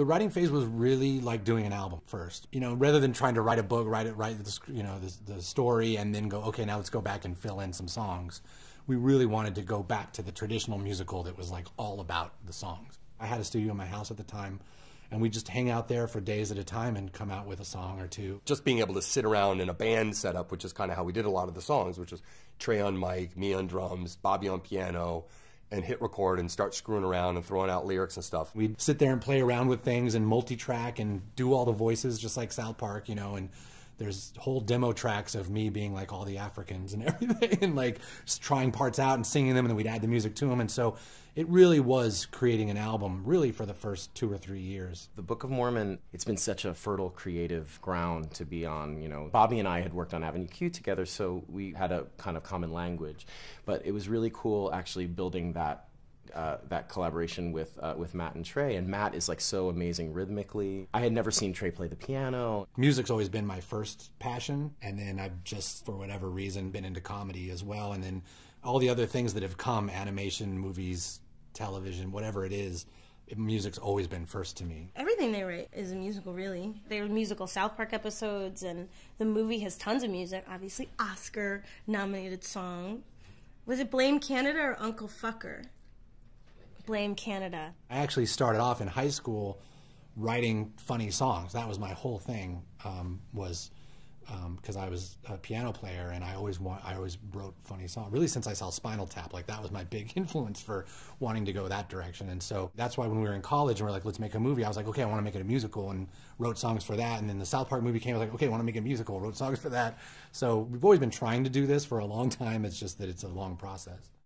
the writing phase was really like doing an album first. You know, rather than trying to write a book, write it, write the you know the, the story, and then go okay, now let's go back and fill in some songs. We really wanted to go back to the traditional musical that was like all about the songs. I had a studio in my house at the time and we just hang out there for days at a time and come out with a song or two. Just being able to sit around in a band setup, which is kind of how we did a lot of the songs, which was Trey on mic, me on drums, Bobby on piano, and hit record and start screwing around and throwing out lyrics and stuff. We'd sit there and play around with things and multi-track and do all the voices just like South Park, you know, and there's whole demo tracks of me being like all the Africans and everything, and like trying parts out and singing them, and then we'd add the music to them. And so it really was creating an album, really, for the first two or three years. The Book of Mormon, it's been such a fertile creative ground to be on. You know, Bobby and I had worked on Avenue Q together, so we had a kind of common language. But it was really cool actually building that uh, that collaboration with uh, with Matt and Trey, and Matt is like so amazing rhythmically. I had never seen Trey play the piano. Music's always been my first passion, and then I've just for whatever reason been into comedy as well, and then all the other things that have come animation, movies, television, whatever it is. Music's always been first to me. Everything they write is a musical, really. They are musical South Park episodes, and the movie has tons of music. Obviously, Oscar nominated song. Was it Blame Canada or Uncle Fucker? blame Canada. I actually started off in high school writing funny songs. That was my whole thing. Um, was because um, I was a piano player and I always want, I always wrote funny songs. Really, since I saw Spinal Tap, like that was my big influence for wanting to go that direction. And so that's why when we were in college and we are like, let's make a movie, I was like, okay, I want to make it a musical, and wrote songs for that. And then the South Park movie came, I was like, okay, I want to make a musical, wrote songs for that. So we've always been trying to do this for a long time. It's just that it's a long process.